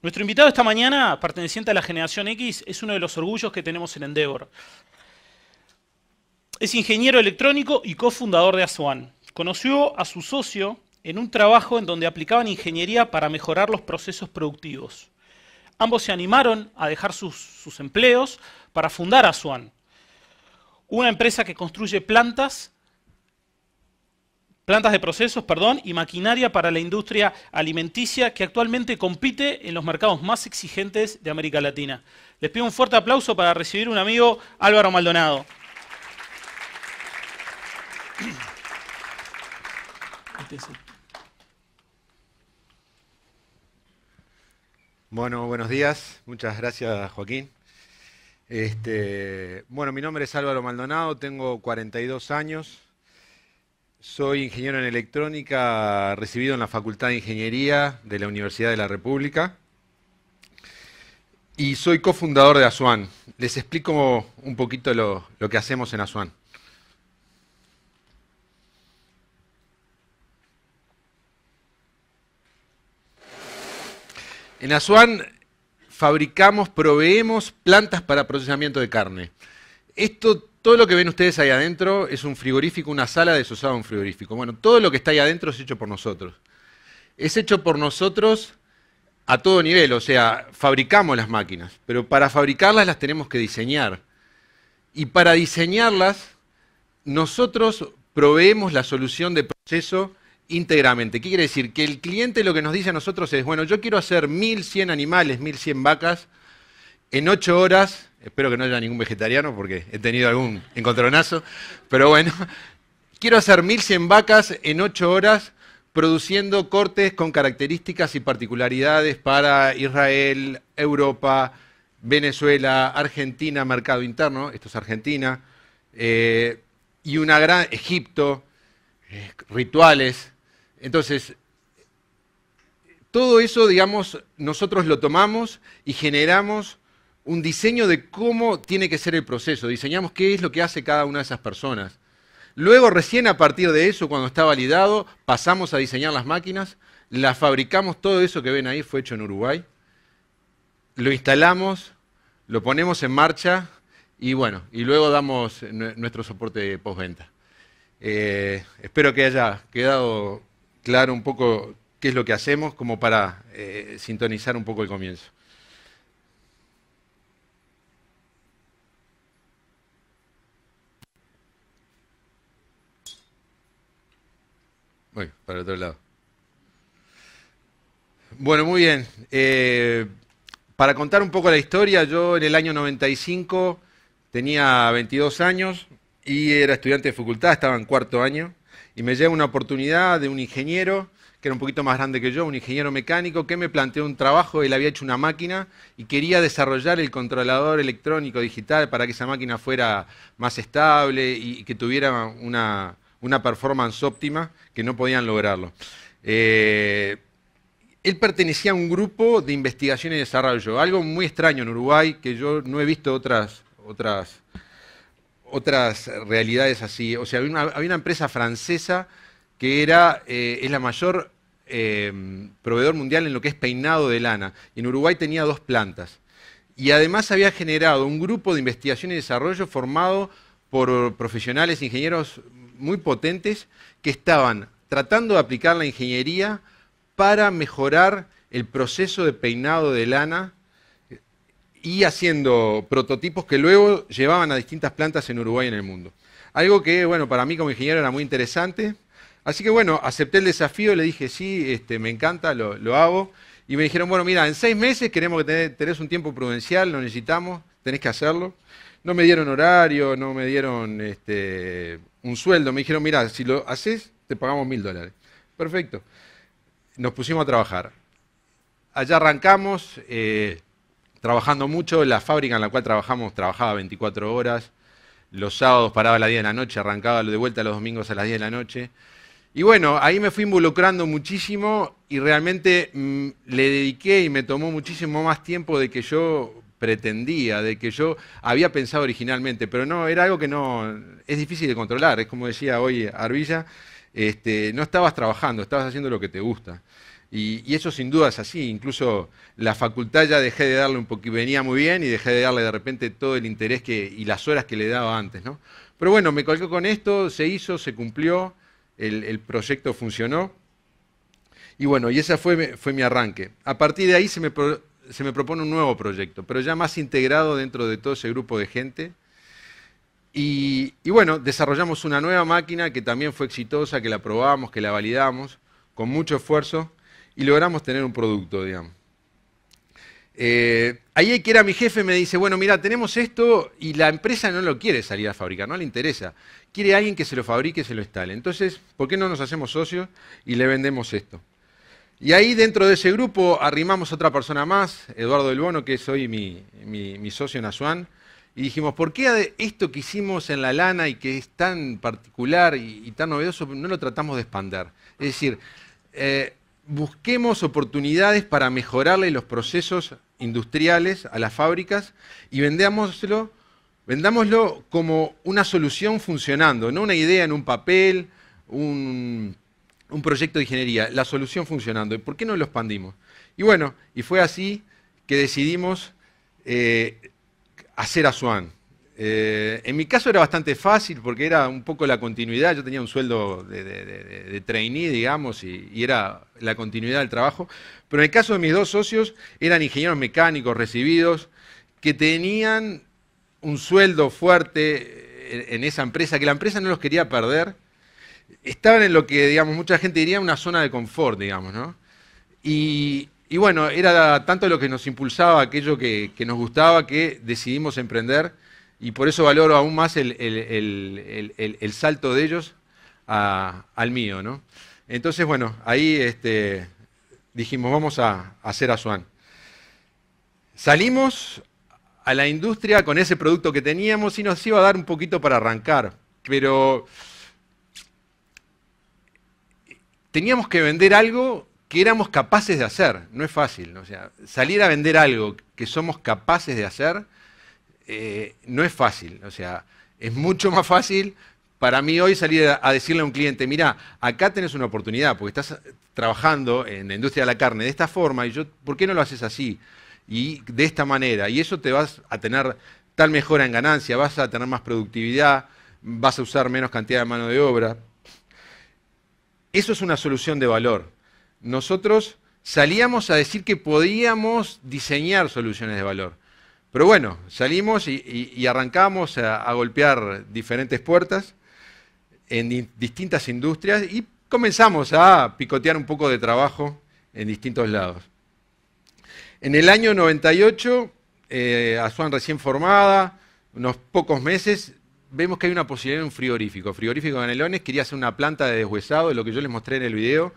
Nuestro invitado esta mañana, perteneciente a la generación X, es uno de los orgullos que tenemos en Endeavor. Es ingeniero electrónico y cofundador de Asuan. Conoció a su socio en un trabajo en donde aplicaban ingeniería para mejorar los procesos productivos. Ambos se animaron a dejar sus, empleos para fundar Asuan, una empresa que construye plantas plantas de procesos, perdón, y maquinaria para la industria alimenticia que actualmente compite en los mercados más exigentes de América Latina. Les pido un fuerte aplauso para recibir un amigo Álvaro Maldonado. Este bueno, buenos días. Muchas gracias, Joaquín. Este, bueno, mi nombre es Álvaro Maldonado, tengo 42 años. Soy ingeniero en electrónica, recibido en la Facultad de Ingeniería de la Universidad de la República. Y soy cofundador de Asuan. Les explico un poquito lo, que hacemos en Asuan. En ASUAN fabricamos, proveemos plantas para procesamiento de carne. Esto todo lo que ven ustedes ahí adentro es un frigorífico, una sala desusada de un frigorífico. Bueno, todo lo que está ahí adentro es hecho por nosotros. Es hecho por nosotros a todo nivel, o sea, fabricamos las máquinas, pero para fabricarlas las tenemos que diseñar. Y para diseñarlas, nosotros proveemos la solución de proceso íntegramente. ¿Qué quiere decir? Que el cliente lo que nos dice a nosotros es, bueno, yo quiero hacer 1100 animales, 1100 vacas en 8 horas Espero que no haya ningún vegetariano porque he tenido algún encontronazo. Pero bueno, quiero hacer 1100 vacas en 8 horas produciendo cortes con características y particularidades para Israel, Europa, Venezuela, Argentina, mercado interno, esto es Argentina, eh, y una gran Egipto, eh, rituales. Entonces, todo eso, digamos, nosotros lo tomamos y generamos un diseño de cómo tiene que ser el proceso. Diseñamos qué es lo que hace cada una de esas personas. Luego, recién a partir de eso, cuando está validado, pasamos a diseñar las máquinas, las fabricamos, todo eso que ven ahí fue hecho en Uruguay, lo instalamos, lo ponemos en marcha y bueno, y luego damos nuestro soporte de postventa. Eh, espero que haya quedado claro un poco qué es lo que hacemos, como para eh, sintonizar un poco el comienzo. para otro lado. Bueno, muy bien. Eh, para contar un poco la historia, yo en el año 95 tenía 22 años y era estudiante de facultad, estaba en cuarto año, y me llega una oportunidad de un ingeniero que era un poquito más grande que yo, un ingeniero mecánico, que me planteó un trabajo, él había hecho una máquina y quería desarrollar el controlador electrónico digital para que esa máquina fuera más estable y que tuviera una, una performance óptima que no podían lograrlo. Eh, él pertenecía a un grupo de investigación y desarrollo, algo muy extraño en Uruguay, que yo no he visto otras, otras, otras realidades así. O sea, había una, empresa francesa que era, eh, es la mayor eh, proveedor mundial en lo que es peinado de lana. en Uruguay tenía dos plantas. Y además había generado un grupo de investigación y desarrollo formado por profesionales, ingenieros muy potentes que estaban tratando de aplicar la ingeniería para mejorar el proceso de peinado de lana y haciendo prototipos que luego llevaban a distintas plantas en Uruguay y en el mundo. Algo que, bueno, para mí como ingeniero era muy interesante. Así que, bueno, acepté el desafío, le dije, sí, este, me encanta, lo, hago. Y me dijeron, bueno, mira, en seis meses queremos que tenés un tiempo prudencial, lo necesitamos, tenés que hacerlo. No me dieron horario, no me dieron este, un sueldo. Me dijeron, mira, si lo haces, te pagamos mil dólares. Perfecto. Nos pusimos a trabajar. Allá arrancamos, eh, trabajando mucho. La fábrica en la cual trabajamos trabajaba 24 horas. Los sábados paraba a las 10 de la noche, arrancaba de vuelta los domingos a las 10 de la noche. Y bueno, ahí me fui involucrando muchísimo y realmente mm, le dediqué y me tomó muchísimo más tiempo de que yo pretendía, de que yo había pensado originalmente, pero no, era algo que no, es difícil de controlar, es como decía hoy Arvilla, este, no estabas trabajando, estabas haciendo lo que te gusta. Y, eso sin duda es así, incluso la facultad ya dejé de darle un poquito, venía muy bien y dejé de darle de repente todo el interés que, y las horas que le daba antes, Pero bueno, me colgué con esto, se hizo, se cumplió, el, proyecto funcionó. Y bueno, y ese fue, fue mi arranque. A partir de ahí se me se me propone un nuevo proyecto, pero ya más integrado dentro de todo ese grupo de gente. Y, bueno, desarrollamos una nueva máquina que también fue exitosa, que la probamos, que la validamos con mucho esfuerzo y logramos tener un producto, digamos. Eh, ahí que era mi jefe me dice, bueno, mira, tenemos esto y la empresa no lo quiere salir a fabricar, no le interesa. Quiere alguien que se lo fabrique, se lo instale. Entonces, ¿por qué no nos hacemos socios y le vendemos esto? Y ahí dentro de ese grupo arrimamos otra persona más, Eduardo del Bono, que es hoy mi, socio en Asuán, y dijimos, ¿por qué esto que hicimos en la lana y que es tan particular y, tan novedoso, no lo tratamos de expander? Es decir, eh, busquemos oportunidades para mejorarle los procesos industriales a las fábricas y vendámoslo, vendámoslo como una solución funcionando, no una idea en un papel, un un proyecto de ingeniería, la solución funcionando, ¿y por qué no lo expandimos? Y bueno, y fue así que decidimos eh, hacer a Swan. Eh, en mi caso era bastante fácil porque era un poco la continuidad, yo tenía un sueldo de, trainee, digamos, y, era la continuidad del trabajo, pero en el caso de mis dos socios eran ingenieros mecánicos recibidos que tenían un sueldo fuerte eh, en esa empresa, que la empresa no los quería perder, estaban en lo que, digamos, mucha gente diría una zona de confort, digamos, ¿no? Y, bueno, era tanto lo que nos impulsaba, aquello que, nos gustaba, que decidimos emprender y por eso valoro aún más el, salto de ellos al mío, ¿no? Entonces, bueno, ahí este, dijimos, vamos a, hacer a Swan. Salimos a la industria con ese producto que teníamos y nos iba a dar un poquito para arrancar, pero teníamos que vender algo que éramos capaces de hacer. No es fácil, o sea, salir a vender algo que somos capaces de hacer eh, no es fácil. O sea, es mucho más fácil para mí hoy salir a, decirle a un cliente, mira, acá tenés una oportunidad porque estás trabajando en la industria de la carne de esta forma y yo, ¿por qué no lo haces así? Y de esta manera. Y eso te vas a tener tal mejora en ganancia, vas a tener más productividad, vas a usar menos cantidad de mano de obra eso es una solución de valor. Nosotros salíamos a decir que podíamos diseñar soluciones de valor. Pero bueno, salimos y, arrancamos a, golpear diferentes puertas en distintas industrias y comenzamos a picotear un poco de trabajo en distintos lados. En el año 98, eh, a recién formada, unos pocos meses, vemos que hay una posibilidad en un frigorífico. Frigorífico anelones quería hacer una planta de deshuesado, de lo que yo les mostré en el video,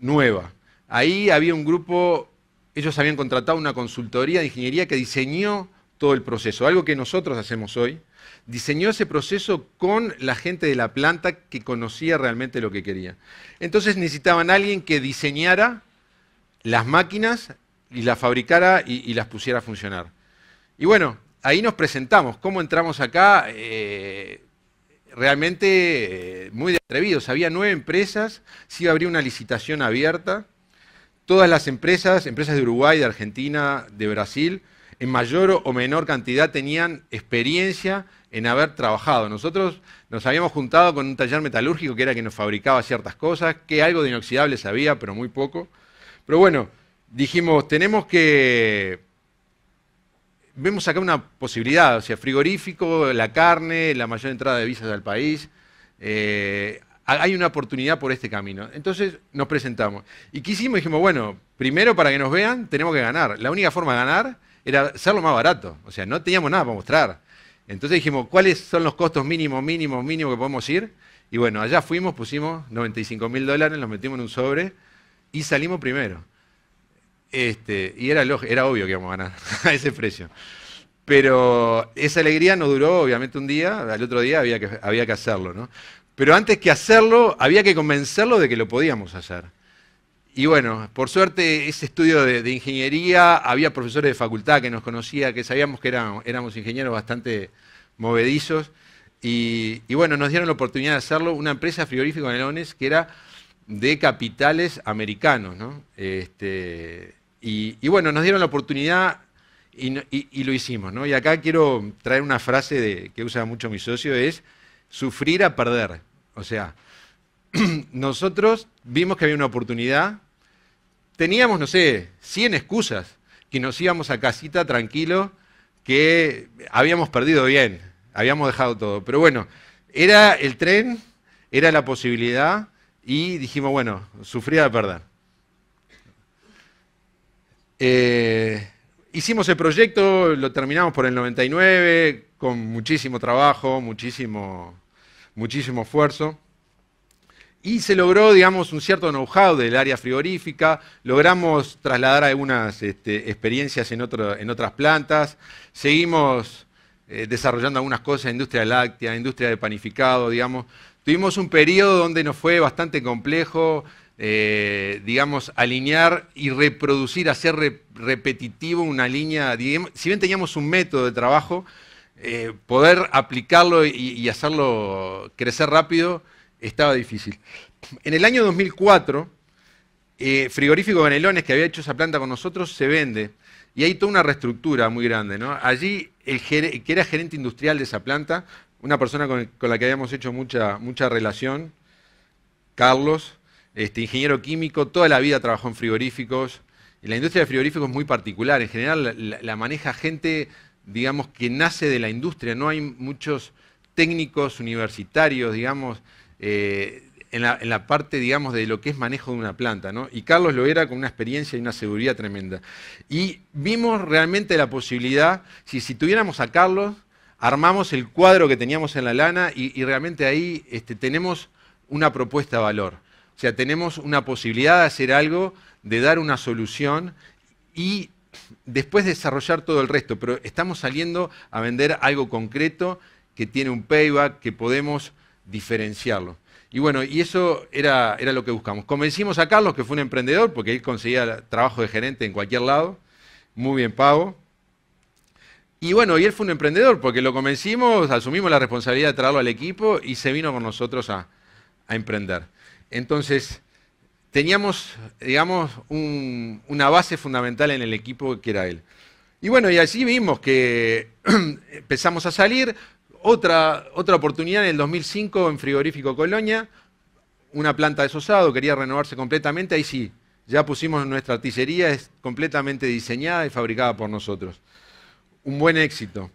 nueva. Ahí había un grupo, ellos habían contratado una consultoría de ingeniería que diseñó todo el proceso, algo que nosotros hacemos hoy. Diseñó ese proceso con la gente de la planta que conocía realmente lo que quería. Entonces necesitaban a alguien que diseñara las máquinas y las fabricara y las pusiera a funcionar. Y bueno, ahí nos presentamos, cómo entramos acá, eh, realmente eh, muy atrevidos. Había nueve empresas, se iba a abrir una licitación abierta. Todas las empresas, empresas de Uruguay, de Argentina, de Brasil, en mayor o menor cantidad tenían experiencia en haber trabajado. Nosotros nos habíamos juntado con un taller metalúrgico que era que nos fabricaba ciertas cosas, que algo de inoxidable sabía, pero muy poco. Pero bueno, dijimos, tenemos que vemos acá una posibilidad, o sea, frigorífico, la carne, la mayor entrada de visas al país. Eh, hay una oportunidad por este camino. Entonces nos presentamos. ¿Y qué hicimos? Dijimos, bueno, primero para que nos vean tenemos que ganar. La única forma de ganar era ser más barato. O sea, no teníamos nada para mostrar. Entonces dijimos, ¿cuáles son los costos mínimos, mínimos, mínimos que podemos ir? Y bueno, allá fuimos, pusimos 95 mil dólares, los metimos en un sobre y salimos primero. Este, y era, obvio que íbamos a ganar a ese precio. Pero esa alegría no duró, obviamente, un día, al otro día había que, había que hacerlo, ¿no? Pero antes que hacerlo, había que convencerlo de que lo podíamos hacer. Y bueno, por suerte, ese estudio de, ingeniería, había profesores de facultad que nos conocía, que sabíamos que éramos, ingenieros bastante movedizos. Y, bueno, nos dieron la oportunidad de hacerlo una empresa frigorífica en el que era de capitales americanos, ¿no? Este, y, bueno, nos dieron la oportunidad y, lo hicimos, ¿no? Y acá quiero traer una frase que usa mucho mi socio, es sufrir a perder. O sea, nosotros vimos que había una oportunidad, teníamos, no sé, 100 excusas, que nos íbamos a casita tranquilos, que habíamos perdido bien, habíamos dejado todo. Pero bueno, era el tren, era la posibilidad y dijimos, bueno, sufrir a perder. Eh, hicimos el proyecto, lo terminamos por el 99, con muchísimo trabajo, muchísimo, muchísimo esfuerzo. Y se logró, digamos, un cierto know-how del área frigorífica, logramos trasladar algunas este, experiencias en, otras plantas, seguimos eh, desarrollando algunas cosas, industria láctea, industria de panificado, digamos. Tuvimos un periodo donde nos fue bastante complejo, eh, digamos, alinear y reproducir, hacer repetitivo una línea. si bien teníamos un método de trabajo, eh, poder aplicarlo y, hacerlo crecer rápido estaba difícil. En el año 2004, eh, Frigorífico Benelones, que había hecho esa planta con nosotros, se vende. Y hay toda una reestructura muy grande. Allí, el que era gerente industrial de esa planta, una persona con, la que habíamos hecho mucha, mucha relación, Carlos, este, ingeniero químico, toda la vida trabajó en frigoríficos. Y la industria de frigoríficos es muy particular. En general la, maneja gente, digamos, que nace de la industria. No hay muchos técnicos universitarios, digamos, eh, en, la, parte, digamos, de lo que es manejo de una planta, ¿no? Y Carlos lo era con una experiencia y una seguridad tremenda. Y vimos realmente la posibilidad, si, tuviéramos a Carlos, armamos el cuadro que teníamos en la lana y, realmente ahí este, tenemos una propuesta de valor. O sea, tenemos una posibilidad de hacer algo, de dar una solución y después desarrollar todo el resto, pero estamos saliendo a vender algo concreto que tiene un payback, que podemos diferenciarlo. Y bueno, y eso era, lo que buscamos. Convencimos a Carlos, que fue un emprendedor, porque él conseguía trabajo de gerente en cualquier lado, muy bien pago. Y bueno, y él fue un emprendedor, porque lo convencimos, asumimos la responsabilidad de traerlo al equipo y se vino con nosotros a, a emprender. Entonces, teníamos, digamos, una base fundamental en el equipo que era él. Y bueno, y así vimos que empezamos a salir. Otra, otra oportunidad en el 2005 en Frigorífico Colonia, una planta de sosado, quería renovarse completamente, ahí sí, ya pusimos nuestra artillería, es completamente diseñada y fabricada por nosotros. Un buen éxito.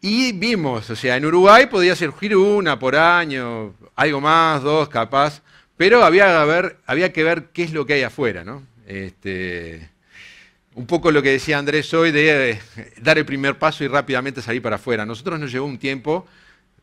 Y vimos, o sea, en Uruguay podía surgir una por año, algo más, dos capaz, pero había, había que ver qué es lo que hay afuera, ¿no? Este, un poco lo que decía Andrés hoy de eh, dar el primer paso y rápidamente salir para afuera. Nosotros nos llevó un tiempo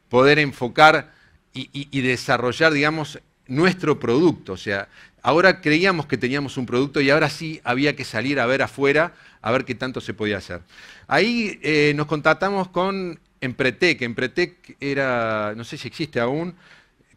poder enfocar y, y desarrollar, digamos, nuestro producto. O sea, Ahora creíamos que teníamos un producto y ahora sí había que salir a ver afuera, a ver qué tanto se podía hacer. Ahí eh, nos contactamos con Empretec. Empretec era, no sé si existe aún,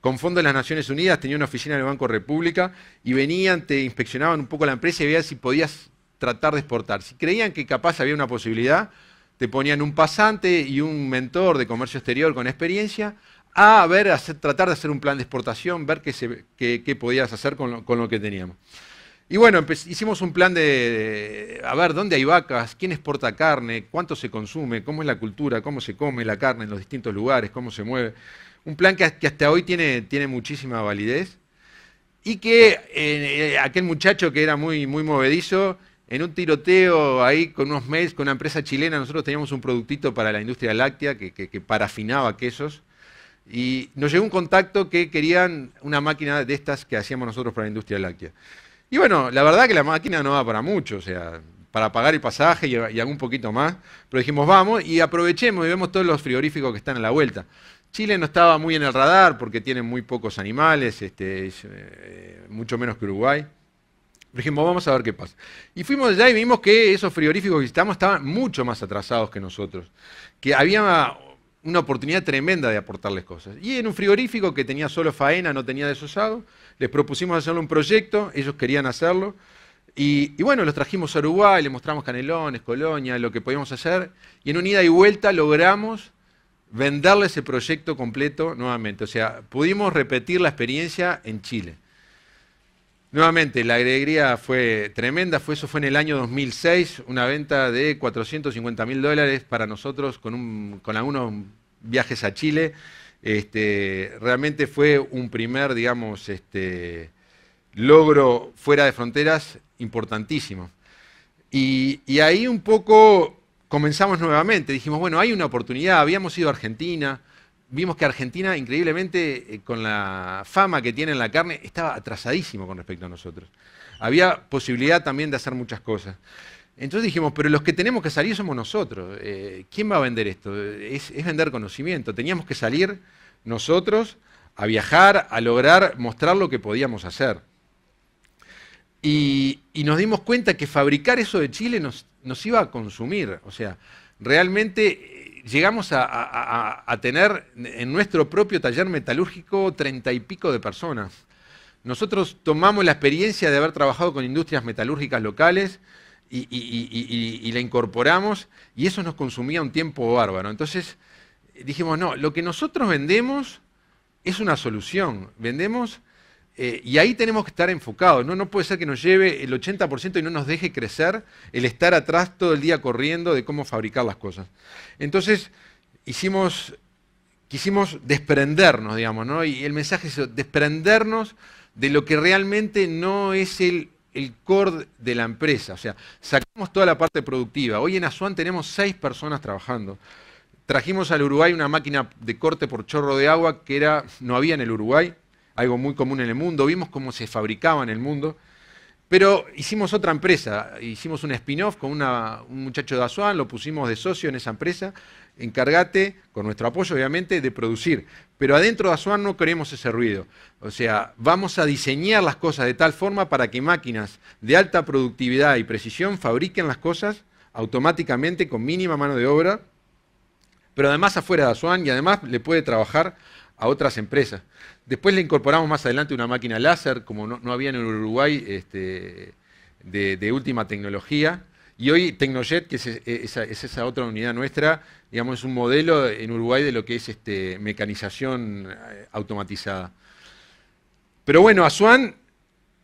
con fondos de las Naciones Unidas, tenía una oficina en el Banco República y venían, te inspeccionaban un poco la empresa y veían si podías tratar de exportar. Si creían que capaz había una posibilidad, te ponían un pasante y un mentor de comercio exterior con experiencia a ver, tratar de hacer un plan de exportación, ver qué, qué, podías hacer con lo, que teníamos. Y bueno, hicimos un plan de, a ver, ¿dónde hay vacas? ¿Quién exporta carne? ¿Cuánto se consume? ¿Cómo es la cultura? ¿Cómo se come la carne en los distintos lugares? ¿Cómo se mueve? Un plan que, hasta hoy tiene, tiene muchísima validez. Y que eh, eh, aquel muchacho que era muy, muy movedizo, en un tiroteo ahí con unos mails con una empresa chilena, nosotros teníamos un productito para la industria láctea que, que parafinaba quesos. Y nos llegó un contacto que querían una máquina de estas que hacíamos nosotros para la industria láctea. Y bueno, la verdad que la máquina no va para mucho, o sea, para pagar el pasaje y, algún poquito más. Pero dijimos, vamos y aprovechemos y vemos todos los frigoríficos que están a la vuelta. Chile no estaba muy en el radar porque tiene muy pocos animales, este, eh, mucho menos que Uruguay. Dijimos, vamos a ver qué pasa. Y fuimos allá y vimos que esos frigoríficos que visitamos estaban mucho más atrasados que nosotros. Que había una oportunidad tremenda de aportarles cosas. Y en un frigorífico que tenía solo faena, no tenía desosado, les propusimos hacerle un proyecto, ellos querían hacerlo. Y, bueno, los trajimos a Uruguay, les mostramos Canelones, Colonia, lo que podíamos hacer. Y en un ida y vuelta logramos venderle ese proyecto completo nuevamente. O sea, pudimos repetir la experiencia en Chile. Nuevamente, la alegría fue tremenda, eso fue en el año 2006, una venta de 450 mil dólares para nosotros con, un, con algunos viajes a Chile. Este, realmente fue un primer, digamos, este, logro fuera de fronteras importantísimo. Y, ahí un poco comenzamos nuevamente, dijimos, bueno, hay una oportunidad, habíamos ido a Argentina, vimos que Argentina, increíblemente, eh, con la fama que tiene en la carne, estaba atrasadísimo con respecto a nosotros. Había posibilidad también de hacer muchas cosas. Entonces dijimos, pero los que tenemos que salir somos nosotros. Eh, ¿Quién va a vender esto? Es, vender conocimiento. Teníamos que salir nosotros a viajar, a lograr mostrar lo que podíamos hacer. Y, nos dimos cuenta que fabricar eso de Chile nos, iba a consumir. O sea, realmente eh, llegamos a, a tener en nuestro propio taller metalúrgico treinta y pico de personas. Nosotros tomamos la experiencia de haber trabajado con industrias metalúrgicas locales, y, la incorporamos y eso nos consumía un tiempo bárbaro. Entonces dijimos, no, lo que nosotros vendemos es una solución, vendemos eh, y ahí tenemos que estar enfocados, ¿no? no puede ser que nos lleve el 80% y no nos deje crecer el estar atrás todo el día corriendo de cómo fabricar las cosas. Entonces hicimos, quisimos desprendernos, digamos, ¿no? y el mensaje es desprendernos de lo que realmente no es el el core de la empresa, o sea, sacamos toda la parte productiva. Hoy en Asuán tenemos seis personas trabajando. Trajimos al Uruguay una máquina de corte por chorro de agua que era, no había en el Uruguay, algo muy común en el mundo. Vimos cómo se fabricaba en el mundo. Pero hicimos otra empresa, hicimos un spin-off con un muchacho de Azuán, lo pusimos de socio en esa empresa, encargate con nuestro apoyo obviamente, de producir. Pero adentro de Azuán no queremos ese ruido. O sea, vamos a diseñar las cosas de tal forma para que máquinas de alta productividad y precisión fabriquen las cosas automáticamente con mínima mano de obra, pero además afuera de Azuán y además le puede trabajar a otras empresas. Después le incorporamos más adelante una máquina láser, como no, había en Uruguay este, de, última tecnología. Y hoy Tecnojet, que es esa, otra unidad nuestra, digamos, es un modelo en Uruguay de lo que es este, mecanización eh, automatizada. Pero bueno, Asuan,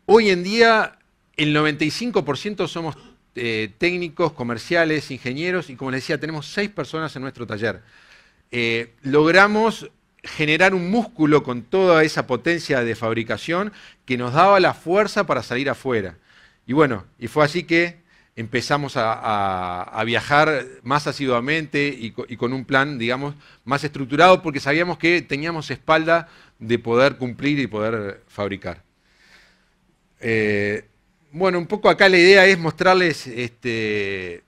hoy en día el 95% somos eh, técnicos, comerciales, ingenieros, y como les decía, tenemos seis personas en nuestro taller. Eh, logramos generar un músculo con toda esa potencia de fabricación que nos daba la fuerza para salir afuera. Y bueno, y fue así que empezamos a, viajar más asiduamente y, con un plan, digamos, más estructurado porque sabíamos que teníamos espalda de poder cumplir y poder fabricar. Eh, bueno, un poco acá la idea es mostrarles este,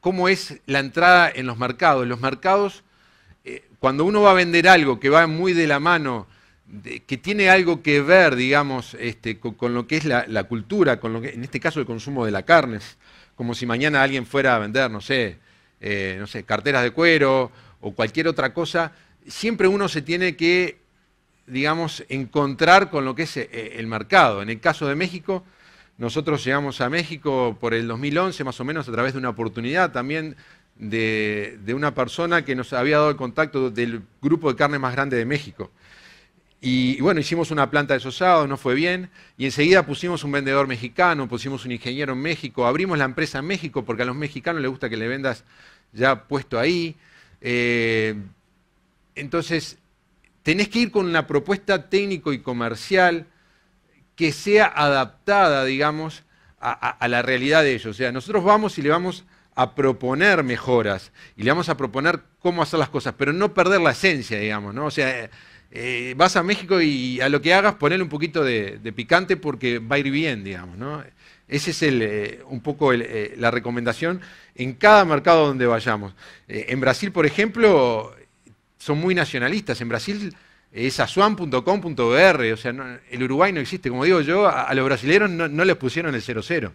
cómo es la entrada en los mercados. Los mercados cuando uno va a vender algo que va muy de la mano, que tiene algo que ver, digamos, este, con, lo que es la, cultura, con lo que, en este caso el consumo de la carne, como si mañana alguien fuera a vender, no sé, eh, no sé, carteras de cuero o cualquier otra cosa, siempre uno se tiene que, digamos, encontrar con lo que es eh, el mercado. En el caso de México, nosotros llegamos a México por el 2011, más o menos, a través de una oportunidad también de, una persona que nos había dado el contacto del grupo de carne más grande de México. Y, bueno, hicimos una planta de sosado, no fue bien, y enseguida pusimos un vendedor mexicano, pusimos un ingeniero en México, abrimos la empresa en México porque a los mexicanos les gusta que le vendas ya puesto ahí. Eh, entonces, tenés que ir con una propuesta técnico y comercial que sea adaptada, digamos, a la realidad de ellos. O sea, nosotros vamos y le vamos a proponer mejoras y le vamos a proponer cómo hacer las cosas, pero no perder la esencia, digamos, ¿no? O sea, eh, vas a México y a lo que hagas ponerle un poquito de, picante porque va a ir bien, digamos, ¿no? Esa es el, eh, un poco eh, la recomendación en cada mercado donde vayamos. en Brasil, por ejemplo, son muy nacionalistas. En Brasil es asuan.com.br, o sea, el Uruguay no existe. Como digo yo, a, los brasileños no, no les pusieron el 00.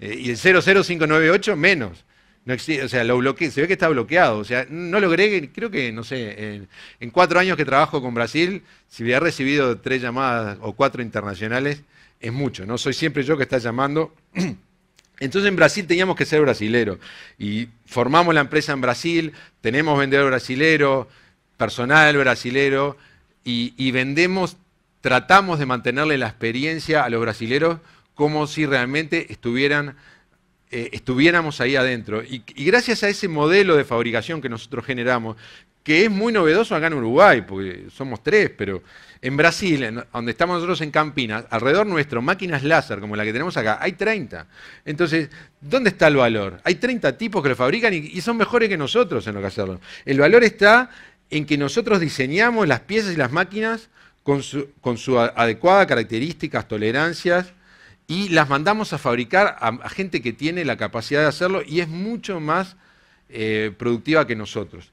Eh, y el 00598 menos. No existe, o sea, lo se ve que está bloqueado. O sea, no logré, creo que, no sé, en, cuatro años que trabajo con Brasil, si hubiera recibido tres llamadas o cuatro internacionales, es mucho, ¿no? Soy siempre yo que está llamando. Entonces en Brasil teníamos que ser brasilero Y formamos la empresa en Brasil, tenemos vendedor brasilero, personal brasilero, y, y vendemos, tratamos de mantenerle la experiencia a los brasileros como si realmente estuvieran, eh, estuviéramos ahí adentro. Y, gracias a ese modelo de fabricación que nosotros generamos, que es muy novedoso acá en Uruguay, porque somos tres, pero en Brasil, donde estamos nosotros en Campinas, alrededor nuestro, máquinas láser como la que tenemos acá, hay 30. Entonces, ¿dónde está el valor? Hay 30 tipos que lo fabrican y, son mejores que nosotros en lo que hacerlo. El valor está en que nosotros diseñamos las piezas y las máquinas con su, con adecuada características, tolerancias y las mandamos a fabricar a, gente que tiene la capacidad de hacerlo y es mucho más eh, productiva que nosotros.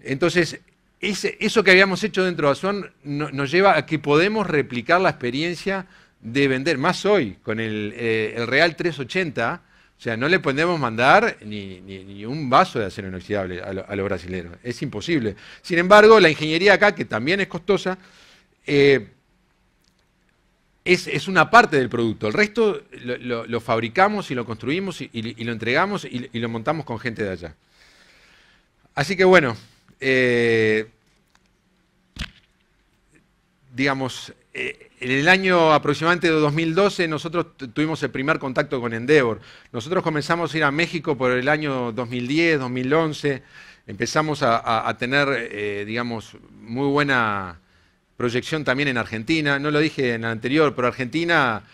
Entonces, eso que habíamos hecho dentro de Azón nos lleva a que podemos replicar la experiencia de vender, más hoy, con el, eh, Real 380. O sea, no le podemos mandar ni, un vaso de acero inoxidable a, los brasileños. Es imposible. Sin embargo, la ingeniería acá, que también es costosa, eh, es, una parte del producto. El resto lo, fabricamos y lo construimos y, lo entregamos y, lo montamos con gente de allá. Así que bueno, eh, digamos, eh, en el año aproximadamente de 2012 nosotros tuvimos el primer contacto con Endeavor. Nosotros comenzamos a ir a México por el año 2010, 2011. Empezamos a, tener, eh, digamos, muy buena proyección también en Argentina. No lo dije en la anterior, pero Argentina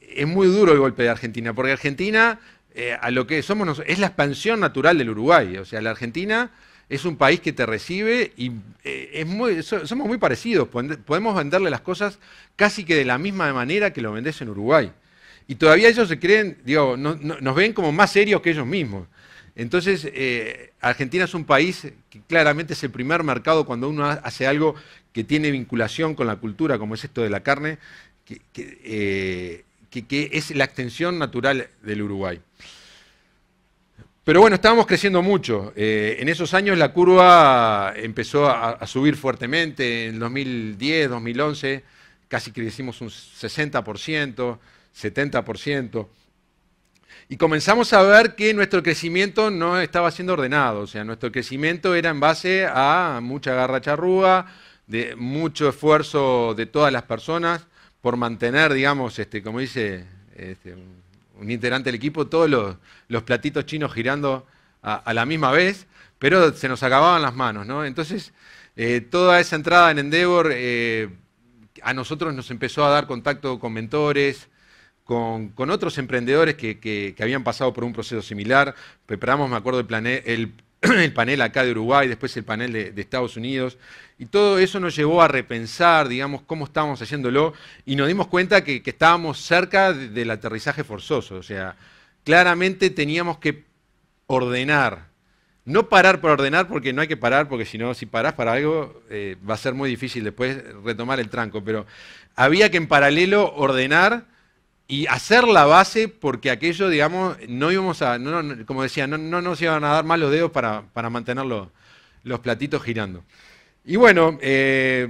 es muy duro el golpe de Argentina, porque Argentina, eh, a lo que somos es la expansión natural del Uruguay. O sea, la Argentina es un país que te recibe y eh, somos muy parecidos. Podemos venderle las cosas casi que de la misma manera que lo vendes en Uruguay. Y todavía ellos se creen, digo, nos ven como más serios que ellos mismos. Entonces, eh, Argentina es un país que claramente es el primer mercado cuando uno hace algo que tiene vinculación con la cultura, como es esto de la carne, que, eh, es la extensión natural del Uruguay. Pero bueno, estábamos creciendo mucho. Eh, en esos años la curva empezó a, a, subir fuertemente. En 2010, 2011, casi crecimos un 60%, 70%. Y comenzamos a ver que nuestro crecimiento no estaba siendo ordenado, o sea, nuestro crecimiento era en base a mucha garra charrúa, de mucho esfuerzo de todas las personas por mantener, digamos, este, como dice este, un integrante del equipo, todos los, platitos chinos girando a, la misma vez, pero se nos acababan las manos, ¿no? Entonces, eh, toda esa entrada en Endeavor eh, a nosotros nos empezó a dar contacto con mentores, con, otros emprendedores que, habían pasado por un proceso similar. Preparamos, me acuerdo, el, panel acá de Uruguay, después el panel de, Estados Unidos. Y todo eso nos llevó a repensar, digamos, cómo estábamos haciéndolo y nos dimos cuenta que, estábamos cerca del aterrizaje forzoso. O sea, claramente teníamos que ordenar no parar por ordenar, porque no hay que parar, porque si no, si parás para algo, eh, va a ser muy difícil después retomar el tranco. Pero había que en paralelo ordenar y hacer la base porque aquello, digamos, no íbamos a, como decía, no, no, nos iban a dar mal los dedos para, para mantener los, platitos girando. Y bueno, eh,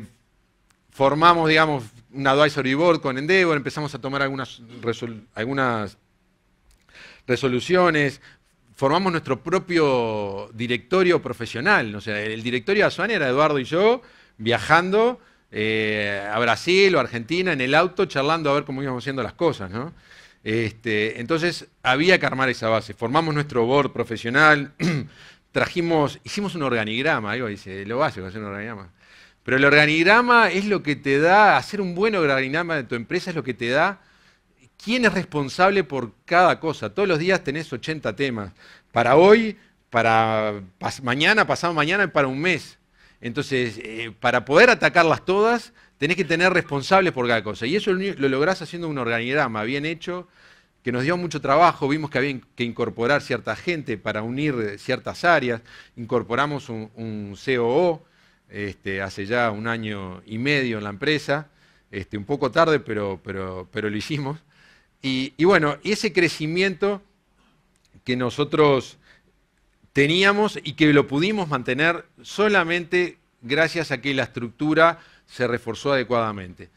formamos, digamos, un advisory board con Endeavor, empezamos a tomar algunas, algunas resoluciones, formamos nuestro propio directorio profesional. O sea, el directorio de Azuani era Eduardo y yo viajando eh, a Brasil o Argentina en el auto charlando a ver cómo íbamos haciendo las cosas, ¿no? Este, entonces había que armar esa base. Formamos nuestro board profesional, trajimos, hicimos un organigrama, algo dice, lo básico hacer un organigrama. Pero el organigrama es lo que te da, hacer un buen organigrama de tu empresa es lo que te da quién es responsable por cada cosa. Todos los días tenés 80 temas. Para hoy, para mañana, pasado mañana y para un mes. Entonces, eh, para poder atacarlas todas, tenés que tener responsables por cada cosa. Y eso lo, lográs haciendo un organigrama bien hecho, que nos dio mucho trabajo, vimos que había que incorporar cierta gente para unir eh, ciertas áreas, incorporamos un, COO este, hace ya un año y medio en la empresa, este, un poco tarde, pero, lo hicimos. y bueno, ese crecimiento que nosotros teníamos y que lo pudimos mantener solamente gracias a que la estructura se reforzó adecuadamente.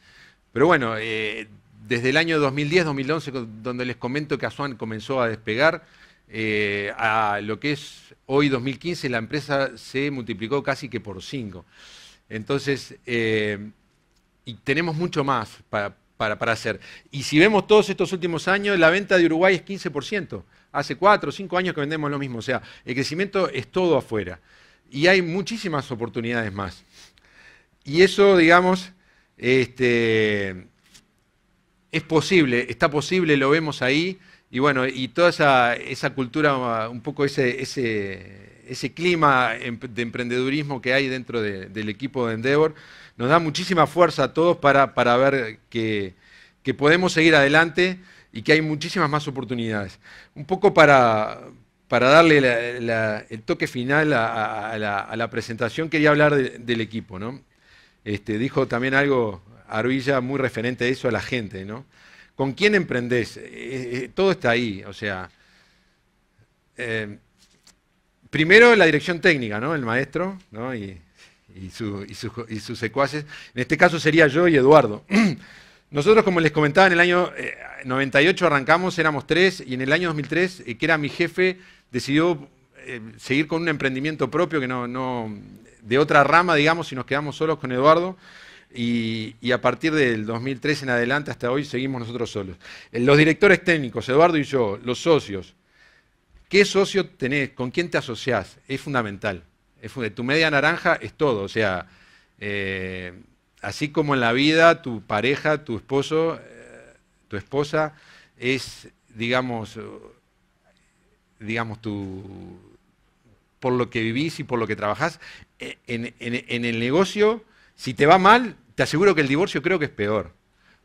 Pero bueno, eh, desde el año 2010-2011, donde les comento que Asuan comenzó a despegar, eh, a lo que es hoy 2015, la empresa se multiplicó casi que por cinco. Entonces, eh, y tenemos mucho más para, para, hacer. Y si vemos todos estos últimos años, la venta de Uruguay es 15%. Hace 4 o 5 años que vendemos lo mismo. O sea, el crecimiento es todo afuera. Y hay muchísimas oportunidades más. Y eso, digamos, este, es posible, está posible, lo vemos ahí. Y bueno, y toda esa, cultura, un poco ese, ese, clima em, de emprendedurismo que hay dentro del equipo de Endeavor nos da muchísima fuerza a todos para, ver que, podemos seguir adelante y que hay muchísimas más oportunidades. Un poco para, darle el toque final a, la, presentación, quería hablar del equipo. ¿no? Este, dijo también algo Arvilla muy referente a eso, a la gente. ¿no? ¿Con quién emprendés? Eh, eh, todo está ahí, o sea. Eh, primero la dirección técnica, ¿no? El maestro, ¿no? y, sus secuaces. En este caso sería yo y Eduardo. Nosotros, como les comentaba, en el año 98 eh, arrancamos, éramos tres, y en el año 2003, eh, que era mi jefe, decidió eh, seguir con un emprendimiento propio que no, de otra rama, digamos, y nos quedamos solos con Eduardo. Y, y, a partir del 2003 en adelante hasta hoy seguimos nosotros solos. Los directores técnicos, Eduardo y yo, los socios. ¿Qué socio tenés? ¿Con quién te asociás? Es fundamental tu media naranja es todo, o sea, eh, así como en la vida, tu pareja, tu esposo, eh, tu esposa es, digamos, eh, digamos, tu, por lo que vivís y por lo que trabajás. en, el negocio, si te va mal, te aseguro que el divorcio creo que es peor,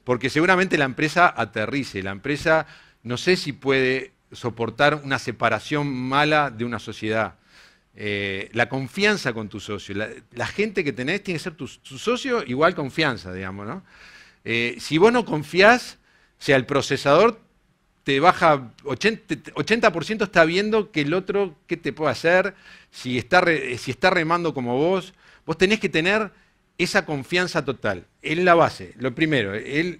porque seguramente la empresa aterrice, la empresa no sé si puede soportar una separación mala de una sociedad. Eh, la confianza con tu socio. La, gente que tenés tiene que ser tu, socio igual confianza, digamos, ¿no? Eh, si vos no confiás, o sea, el procesador te baja 80%, está viendo que el otro qué te puede hacer, si está, remando como vos. Vos tenés que tener esa confianza total. En la base, lo primero, el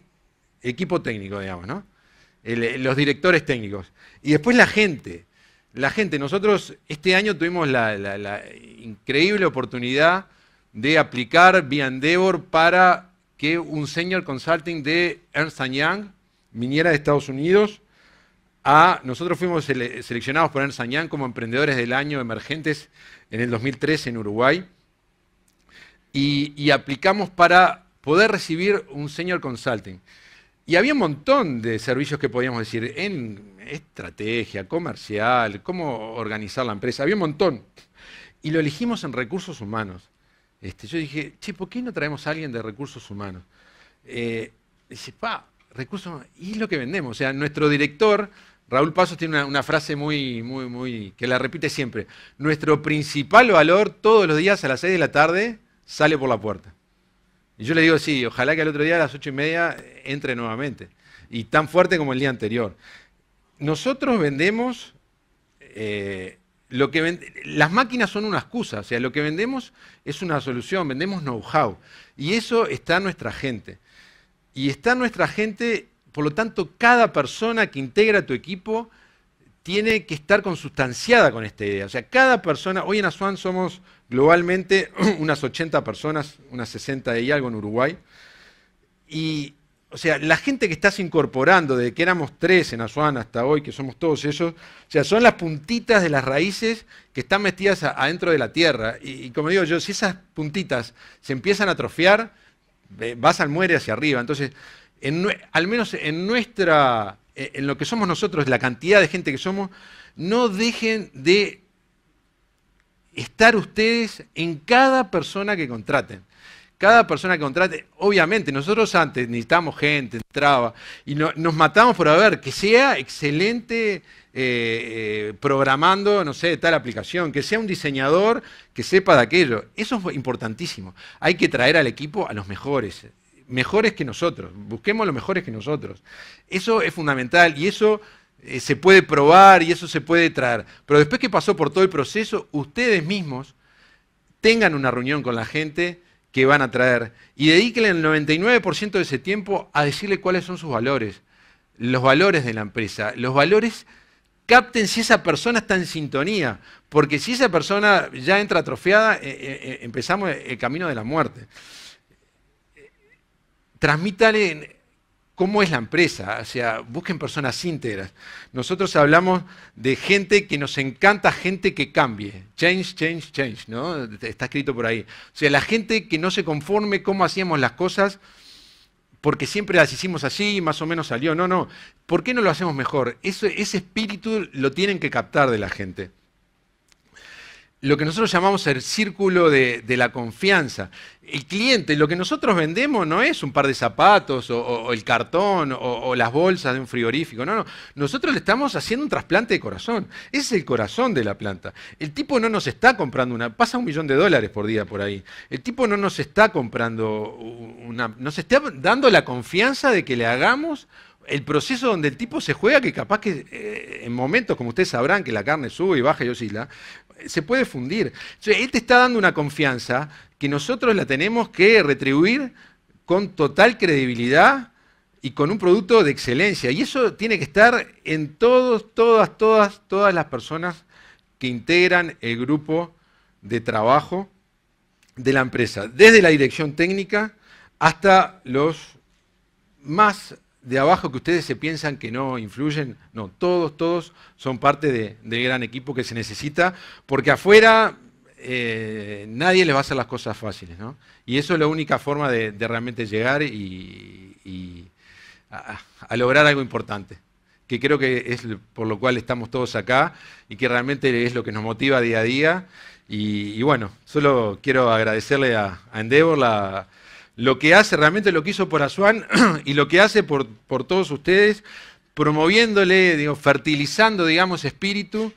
equipo técnico, digamos, ¿no? los directores técnicos. Y después la gente la gente, nosotros este año tuvimos la, increíble oportunidad de aplicar vía Endeavor para que un senior consulting de Ernst Young, minera de Estados Unidos, a, nosotros fuimos seleccionados por Ernst Young como emprendedores del año emergentes en el 2013 en Uruguay y, aplicamos para poder recibir un senior consulting. Y había un montón de servicios que podíamos decir, en estrategia, comercial, cómo organizar la empresa, había un montón. Y lo elegimos en recursos humanos. Este, yo dije, che, ¿por qué no traemos a alguien de recursos humanos? Eh, dice, pa, recursos humanos, y es lo que vendemos. O sea, nuestro director, Raúl Pasos, tiene una, una, frase muy, muy, muy, que la repite siempre. Nuestro principal valor todos los días a las 6 de la tarde sale por la puerta. Y yo le digo, sí, ojalá que al otro día a las ocho y media entre nuevamente. Y tan fuerte como el día anterior. Nosotros vendemos, eh, lo que las máquinas son una excusa, o sea, lo que vendemos es una solución, vendemos know-how. Y eso está en nuestra gente. Y está en nuestra gente, por lo tanto, cada persona que integra tu equipo tiene que estar consustanciada con esta idea. O sea, cada persona, hoy en Asuán somos globalmente unas 80 personas, unas 60 y algo en Uruguay. Y, o sea, la gente que estás incorporando, desde que éramos tres en Asuán hasta hoy, que somos todos ellos, o sea, son las puntitas de las raíces que están metidas adentro de la tierra. Y, como digo yo, si esas puntitas se empiezan a atrofiar, vas al muere hacia arriba. Entonces, al menos en nuestra eh, en lo que somos nosotros, la cantidad de gente que somos, no dejen de estar ustedes en cada persona que contraten. Cada persona que contrate, obviamente, nosotros antes necesitábamos gente, entraba, y nos matamos por haber, que sea excelente eh, eh, programando, no sé, tal aplicación, que sea un diseñador que sepa de aquello. Eso es importantísimo. Hay que traer al equipo a los mejores mejores que nosotros, busquemos los mejores que nosotros. Eso es fundamental y eso eh, se puede probar y eso se puede traer. Pero después que pasó por todo el proceso, ustedes mismos tengan una reunión con la gente que van a traer y dedíquenle el 99% de ese tiempo a decirle cuáles son sus valores, los valores de la empresa, los valores capten si esa persona está en sintonía, porque si esa persona ya entra atrofiada, eh, eh, empezamos el camino de la muerte transmítale cómo es la empresa, o sea, busquen personas íntegras. Nosotros hablamos de gente que nos encanta, gente que cambie. Change, change, change, ¿no? Está escrito por ahí. O sea, la gente que no se conforme cómo hacíamos las cosas porque siempre las hicimos así y más o menos salió. No, no. ¿Por qué no lo hacemos mejor? Eso, ese espíritu lo tienen que captar de la gente lo que nosotros llamamos el círculo de, la confianza. El cliente, lo que nosotros vendemos no es un par de zapatos o, el cartón o, las bolsas de un frigorífico, no, no. Nosotros le estamos haciendo un trasplante de corazón. Ese Es el corazón de la planta. El tipo no nos está comprando una, pasa un millón de dólares por día por ahí. El tipo no nos está comprando una, nos está dando la confianza de que le hagamos el proceso donde el tipo se juega, que capaz que eh, en momentos, como ustedes sabrán, que la carne sube y baja y oscila, se puede fundir. O él te está dando una confianza que nosotros la tenemos que retribuir con total credibilidad y con un producto de excelencia. Y eso tiene que estar en todos, todas, todas, todas las personas que integran el grupo de trabajo de la empresa, desde la dirección técnica hasta los más de abajo que ustedes se piensan que no influyen, no, todos, todos son parte del gran equipo que se necesita, porque afuera eh, nadie les va a hacer las cosas fáciles, ¿no? Y eso es la única forma de, realmente llegar y, a, lograr algo importante, que creo que es por lo cual estamos todos acá y que realmente es lo que nos motiva día a día. Y, bueno, solo quiero agradecerle a, a Endeavor la lo que hace, realmente lo que hizo por Asuán y lo que hace por, todos ustedes, promoviéndole, digo, fertilizando, digamos, espíritu.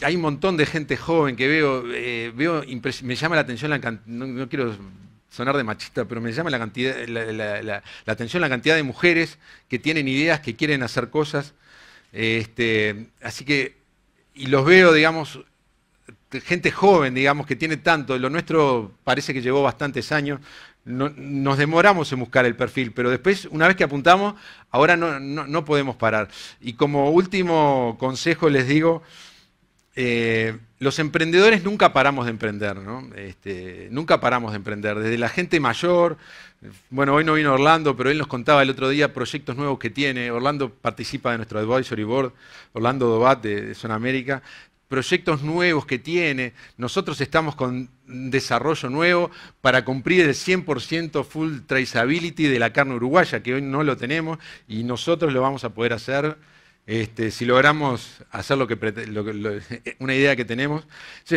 Hay un montón de gente joven que veo, eh, veo me llama la atención la no, quiero sonar de machista, pero me llama la, cantidad, atención la cantidad de mujeres que tienen ideas, que quieren hacer cosas. Este, así que, y los veo, digamos, gente joven, digamos, que tiene tanto, lo nuestro parece que llevó bastantes años, nos demoramos en buscar el perfil, pero después, una vez que apuntamos, ahora no, podemos parar. Y como último consejo les digo, eh, los emprendedores nunca paramos de emprender, ¿no? Este, nunca paramos de emprender. Desde la gente mayor, bueno, hoy no vino Orlando, pero él nos contaba el otro día proyectos nuevos que tiene. Orlando participa de nuestro advisory board, Orlando Dobat de, de Zona América proyectos nuevos que tiene. Nosotros estamos con desarrollo nuevo para cumplir el 100% full traceability de la carne uruguaya, que hoy no lo tenemos y nosotros lo vamos a poder hacer este, si logramos hacer lo que, una idea que tenemos.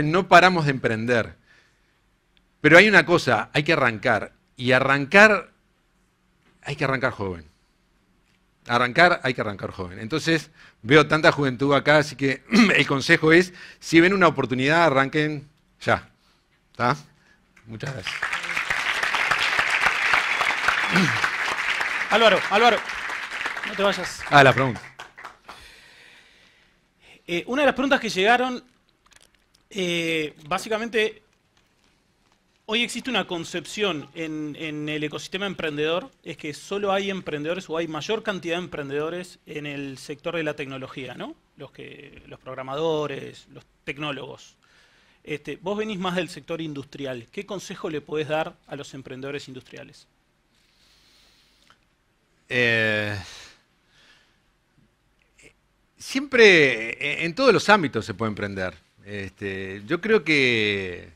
no paramos de emprender. Pero hay una cosa, hay que arrancar. Y arrancar, hay que arrancar joven arrancar, hay que arrancar joven. Entonces, veo tanta juventud acá, así que el consejo es, si ven una oportunidad, arranquen ya. ¿Está? Muchas gracias. Álvaro, Álvaro, no te vayas. Ah, la pregunta. Eh, una de las preguntas que llegaron, eh, básicamente Hoy existe una concepción en, el ecosistema emprendedor, es que solo hay emprendedores o hay mayor cantidad de emprendedores en el sector de la tecnología, ¿no? Los, programadores, los tecnólogos. Este, vos venís más del sector industrial. ¿Qué consejo le podés dar a los emprendedores industriales? Eh, siempre, eh, en todos los ámbitos se puede emprender. Este, yo creo que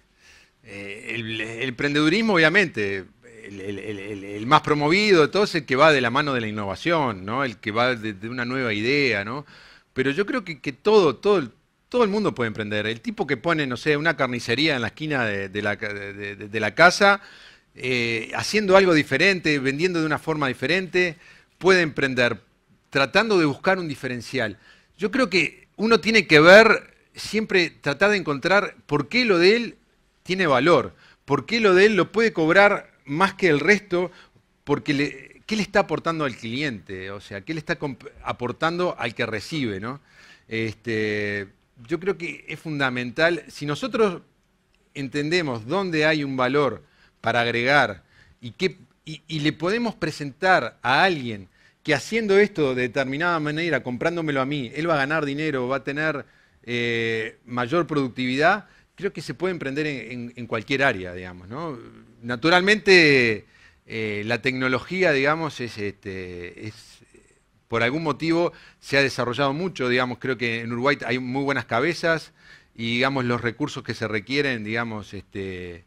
eh, el, emprendedurismo, obviamente, el, más promovido todo es el que va de la mano de la innovación, ¿no? El que va de, una nueva idea, ¿no? Pero yo creo que, todo, todo, todo el mundo puede emprender. El tipo que pone, no sé, una carnicería en la esquina de, la, casa, eh, haciendo algo diferente, vendiendo de una forma diferente, puede emprender, tratando de buscar un diferencial. Yo creo que uno tiene que ver, siempre tratar de encontrar por qué lo de él tiene valor. ¿Por qué lo de él lo puede cobrar más que el resto? Porque ¿qué le está aportando al cliente? O sea, ¿qué le está aportando al que recibe? Este, yo creo que es fundamental, si nosotros entendemos dónde hay un valor para agregar y, qué, y, le podemos presentar a alguien que haciendo esto de determinada manera, comprándomelo a mí, él va a ganar dinero, va a tener eh, mayor productividad, creo que se puede emprender en, cualquier área, digamos. ¿no? Naturalmente, eh, la tecnología, digamos, es, este, es, por algún motivo se ha desarrollado mucho, digamos, creo que en Uruguay hay muy buenas cabezas y, digamos, los recursos que se requieren, digamos, este,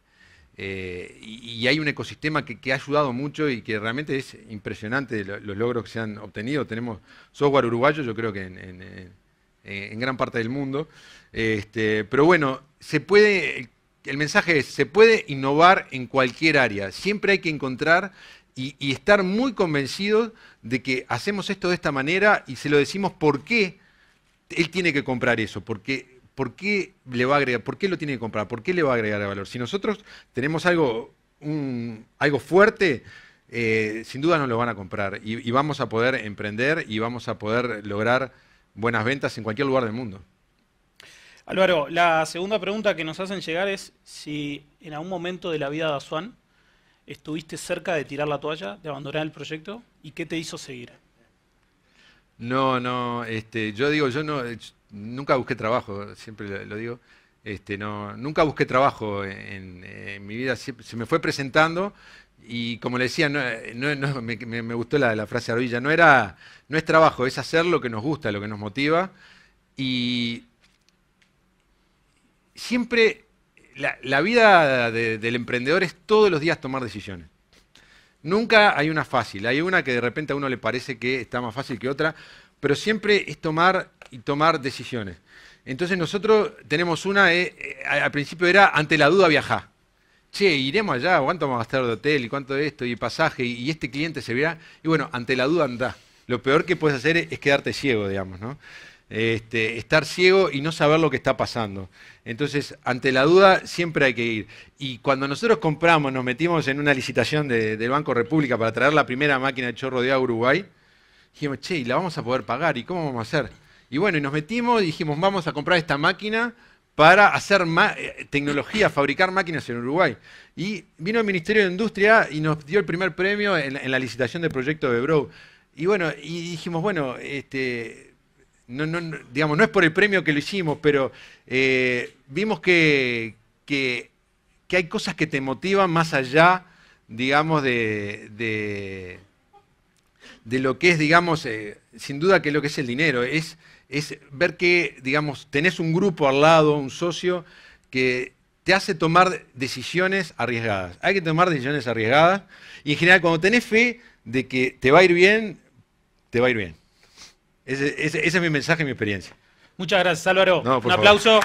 eh, y, hay un ecosistema que, ha ayudado mucho y que realmente es impresionante los logros que se han obtenido. Tenemos software uruguayo, yo creo que en gran parte del mundo. Este, pero bueno, se puede, el mensaje es, se puede innovar en cualquier área. Siempre hay que encontrar y, estar muy convencidos de que hacemos esto de esta manera y se lo decimos por qué él tiene que comprar eso, porque ¿por qué le va a agregar, por qué lo tiene que comprar, por qué le va a agregar valor? Si nosotros tenemos algo, un, algo fuerte, eh, sin duda nos lo van a comprar y vamos a poder emprender y vamos a poder lograr buenas ventas en cualquier lugar del mundo. Álvaro, la segunda pregunta que nos hacen llegar es si en algún momento de la vida de Azuán estuviste cerca de tirar la toalla, de abandonar el proyecto, y qué te hizo seguir. No, no, este, yo digo, yo no, eh, nunca busqué trabajo, siempre lo, digo. Este, no, nunca busqué trabajo en, mi vida, se me fue presentando y como le decía, no, no, me, gustó la, la frase de Arvilla, no, era, no es trabajo, es hacer lo que nos gusta, lo que nos motiva. Y siempre la, vida del emprendedor es todos los días tomar decisiones. Nunca hay una fácil, hay una que de repente a uno le parece que está más fácil que otra, pero siempre es tomar y tomar decisiones. Entonces nosotros tenemos una, eh, eh, al principio era ante la duda viajar. Che, iremos allá, cuánto vamos a gastar de hotel y cuánto de esto y pasaje y, este cliente se verá. Y bueno, ante la duda anda. Lo peor que puedes hacer es quedarte ciego, digamos, ¿no? Este, estar ciego y no saber lo que está pasando. Entonces, ante la duda siempre hay que ir. Y cuando nosotros compramos, nos metimos en una licitación del Banco República para traer la primera máquina de chorro de a Uruguay, dijimos, che, ¿y la vamos a poder pagar? ¿Y cómo vamos a hacer? Y bueno, y nos metimos y dijimos, vamos a comprar esta máquina para hacer eh, tecnología, fabricar máquinas en Uruguay. Y vino el Ministerio de Industria y nos dio el primer premio en, la licitación del proyecto de Bro. Y bueno, y dijimos, bueno, este, no, digamos, no es por el premio que lo hicimos, pero eh, vimos que, que, hay cosas que te motivan más allá, digamos, de, de, lo que es, digamos, eh, sin duda que lo que es el dinero, es, es ver que, digamos, tenés un grupo al lado, un socio, que te hace tomar decisiones arriesgadas. Hay que tomar decisiones arriesgadas y en general cuando tenés fe de que te va a ir bien, te va a ir bien. Ese, es mi mensaje y mi experiencia. Muchas gracias, Álvaro. Un aplauso.